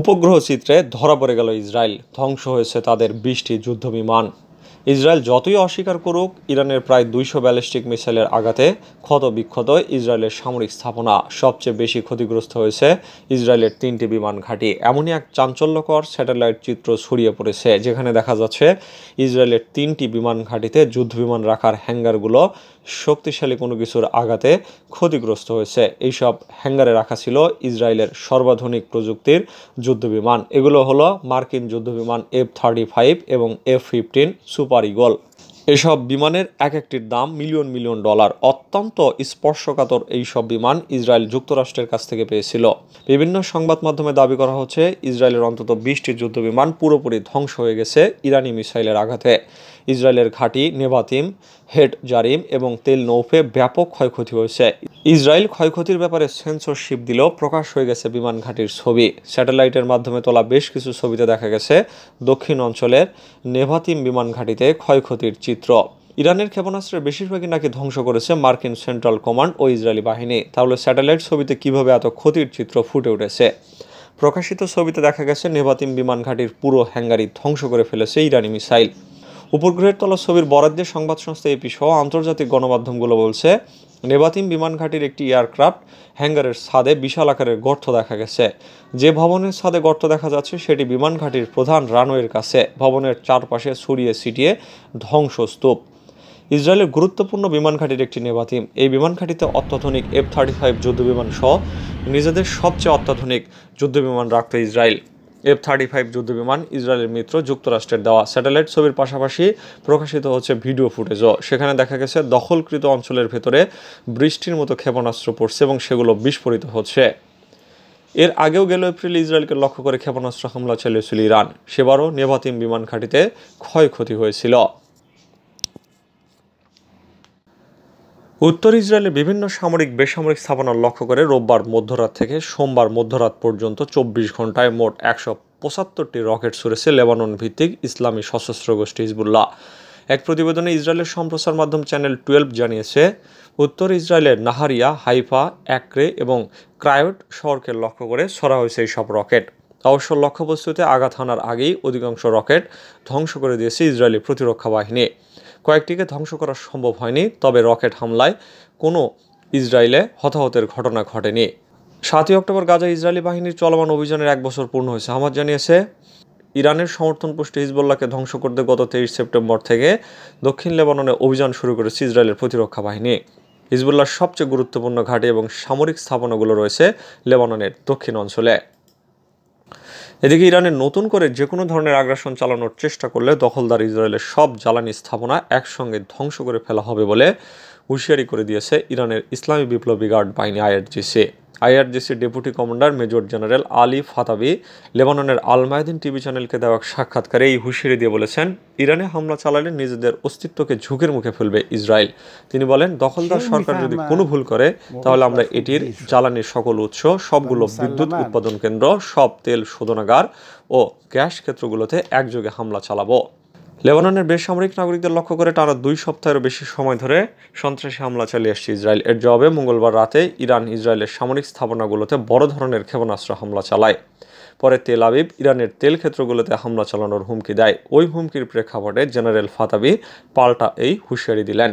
উপগ্রহ চিত্রে ধরা পড়ে গেল ইসরায়েল ধ্বংস হয়েছে তাদের বৃষ্টি যুদ্ধবিমান ইসরায়েল যতই অস্বীকার করুক ইরানের প্রায় দুইশো ব্যালিস্টিক মিসাইলের আঘাতে ক্ষতবিক্ষত ইসরায়েলের সামরিক স্থাপনা সবচেয়ে বেশি ক্ষতিগ্রস্ত হয়েছে ইসরায়েলের তিনটি বিমান ঘাঁটি এমনই এক চাঞ্চল্যকর স্যাটেলাইট চিত্র ছড়িয়ে পড়েছে যেখানে দেখা যাচ্ছে ইসরায়েলের তিনটি বিমান ঘাঁটিতে যুদ্ধ বিমান রাখার হ্যাঙ্গারগুলো শক্তিশালী কোনো কিছুর আঘাতে ক্ষতিগ্রস্ত হয়েছে এইসব হ্যাঙ্গারে রাখা ছিল ইসরায়েলের সর্বাধুনিক প্রযুক্তির যুদ্ধ বিমান এগুলো হলো মার্কিন যুদ্ধ বিমান এফ থার্টি ফাইভ এবং এফ ফিফটিন সুপার ইগল এসব বিমানের এক একটির দাম মিলিয়ন মিলিয়ন ডলার অত্যন্ত স্পর্শকাতর এই সব বিমান ইসরায়েল যুক্তরাষ্ট্রের কাছ থেকে পেয়েছিল বিভিন্ন সংবাদ মাধ্যমে দাবি করা হচ্ছে ইসরায়েলের অন্তত বিশটি যুদ্ধ বিমান পুরোপুরি ধ্বংস হয়ে গেছে ইরানি মিসাইলের আঘাতে ইসরায়েলের ঘাঁটি নেভাতিম হেড জারিম এবং তেল নৌফে ব্যাপক ক্ষয়ক্ষতি হয়েছে ইসরায়েল ক্ষয়ক্ষতির ব্যাপারে সেন্সরশিপ দিলেও প্রকাশ হয়ে গেছে বিমান ঘাটির ছবি স্যাটেলাইটের মাধ্যমে তোলা বেশ কিছু ছবিতে দেখা গেছে দক্ষিণ অঞ্চলের নেভাতিম বিমান ঘাটিতে ক্ষয়ক্ষতির চিত্র ইরানের ক্ষেপণাস্ত্রের বেশিরভাগই নাকি ধ্বংস করেছে মার্কিন সেন্ট্রাল কমান্ড ও ইসরায়েলি বাহিনী তাহলে স্যাটেলাইট ছবিতে কিভাবে এত ক্ষতির চিত্র ফুটে উঠেছে প্রকাশিত ছবিতে দেখা গেছে নেভাতিম বিমান ঘাটির পুরো হ্যাঙ্গারি ধ্বংস করে ফেলেছে ইরানি মিসাইল উপগ্রহের তলা ছবির বরাদ্দের সংবাদ সংস্থা এপি সহ আন্তর্জাতিক গণমাধ্যমগুলো বলছে নেবাতিম বিমান ঘাটির একটি এয়ারক্রাফট হ্যাঙ্গারের ছাদে বিশাল আকারের গর্ত দেখা গেছে যে ভবনের ছাদে গর্ত দেখা যাচ্ছে সেটি বিমান ঘাটির প্রধান রানওয়ের কাছে ভবনের চারপাশে ছড়িয়ে ছিটিয়ে ধ্বংসস্তূপ ইসরায়েলের গুরুত্বপূর্ণ বিমান ঘাটির একটি নেবাতিম এই বিমান ঘাটিতে অত্যাধুনিক এফ থার্টি ফাইভ যুদ্ধবিমান সহ নিজেদের সবচেয়ে অত্যাধুনিক যুদ্ধবিমান রাখত ইসরায়েল এফ থার্টি ফাইভ যুদ্ধবিমান ইসরায়েলের মিত্র যুক্তরাষ্ট্রের দেওয়া স্যাটেলাইট ছবির পাশাপাশি প্রকাশিত হচ্ছে ভিডিও ফুটেজও সেখানে দেখা গেছে দখলকৃত অঞ্চলের ভেতরে বৃষ্টির মতো ক্ষেপণাস্ত্র পড়ছে এবং সেগুলো বিস্ফোরিত হচ্ছে এর আগেও গেল এপ্রিল ইসরায়েলকে লক্ষ্য করে ক্ষেপণাস্ত্র হামলা চালিয়েছিল ইরান সেবারও নেভাতিম বিমান ঘাঁটিতে ক্ষয়ক্ষতি হয়েছিল উত্তর ইসরায়েলের বিভিন্ন সামরিক বেসামরিক স্থাপনা লক্ষ্য করে রোববার মধ্যরাত থেকে সোমবার মধ্যরাত পর্যন্ত চব্বিশ ঘন্টায় মোট একশো পঁচাত্তরটি রকেট ছুড়েছে লেবানন ভিত্তিক ইসলামী সশস্ত্র গোষ্ঠী হিজবুল্লাহ এক প্রতিবেদনে ইসরায়েলের সম্প্রচার মাধ্যম চ্যানেল টুয়েলভ জানিয়েছে উত্তর ইসরায়েলের নাহারিয়া হাইফা অ্যাক্রে এবং ক্রায়ট শহরকে লক্ষ্য করে ছড়া হয়েছে এই সব রকেট অবশ্য লক্ষ্যবস্তুতে আঘাত হানার আগেই অধিকাংশ রকেট ধ্বংস করে দিয়েছে ইসরায়েলি প্রতিরক্ষা বাহিনী কয়েকটিকে ধ্বংস করা সম্ভব হয়নি তবে রকেট হামলায় কোনো ইসরায়েলে হতাহতের ঘটনা ঘটেনি সাতই অক্টোবর গাজা ইসরায়েলি বাহিনীর চলমান অভিযানের এক বছর পূর্ণ হয়েছে আমার জানিয়েছে ইরানের সমর্থন পুষ্টি হিজবুল্লাহকে ধ্বংস করতে গত তেইশ সেপ্টেম্বর থেকে দক্ষিণ লেবাননে অভিযান শুরু করেছে ইসরায়েলের প্রতিরক্ষা বাহিনী হিজবুল্লাহর সবচেয়ে গুরুত্বপূর্ণ ঘাঁটি এবং সামরিক স্থাপনাগুলো রয়েছে লেবাননের দক্ষিণ অঞ্চলে এদিকে ইরানের নতুন করে যে কোনো ধরনের আগ্রাসন চালানোর চেষ্টা করলে দখলদার ইসরায়েলের সব জ্বালানি স্থাপনা একসঙ্গে ধ্বংস করে ফেলা হবে বলে হুঁশিয়ারি করে দিয়েছে ইরানের ইসলামী বিপ্লবী গার্ড বাহিনী IRGC IRGC deputy commander major general Ali Fadavi লেবাননের আলমায়দিন টিভি চ্যানেলকে দেওয়া সাক্ষাৎকারে এই হুঁশিয়ারি দিয়ে বলেছেন ইরানে হামলা চালালে নিজেদের অস্তিত্বকে ঝুঁকির মুখে ফেলবে ইসরায়েল তিনি বলেন দখলদার সরকার যদি কোনো ভুল করে তাহলে আমরা এটির জ্বালানির সকল উৎস সবগুলো বিদ্যুৎ উৎপাদন কেন্দ্র সব তেল শোধনাগার ও গ্যাস ক্ষেত্রগুলোতে একযোগে হামলা চালাবো লেবাননের বেসামরিক নাগরিকদের লক্ষ্য করে টানা দুই সপ্তাহের বেশি সময় ধরে সন্ত্রাসী হামলা চালিয়ে আসছে ইসরায়েল এর জবাবে মঙ্গলবার রাতে ইরান ইসরায়েলের সামরিক স্থাপনাগুলোতে বড় ধরনের ক্ষেপণাস্ত্র হামলা চালায় পরে তেল আবিব ইরানের তেল ক্ষেত্রগুলোতে হামলা চালানোর হুমকি দেয় ওই হুমকির প্রেক্ষাপটে জেনারেল ফাতাবি পাল্টা এই হুঁশিয়ারি দিলেন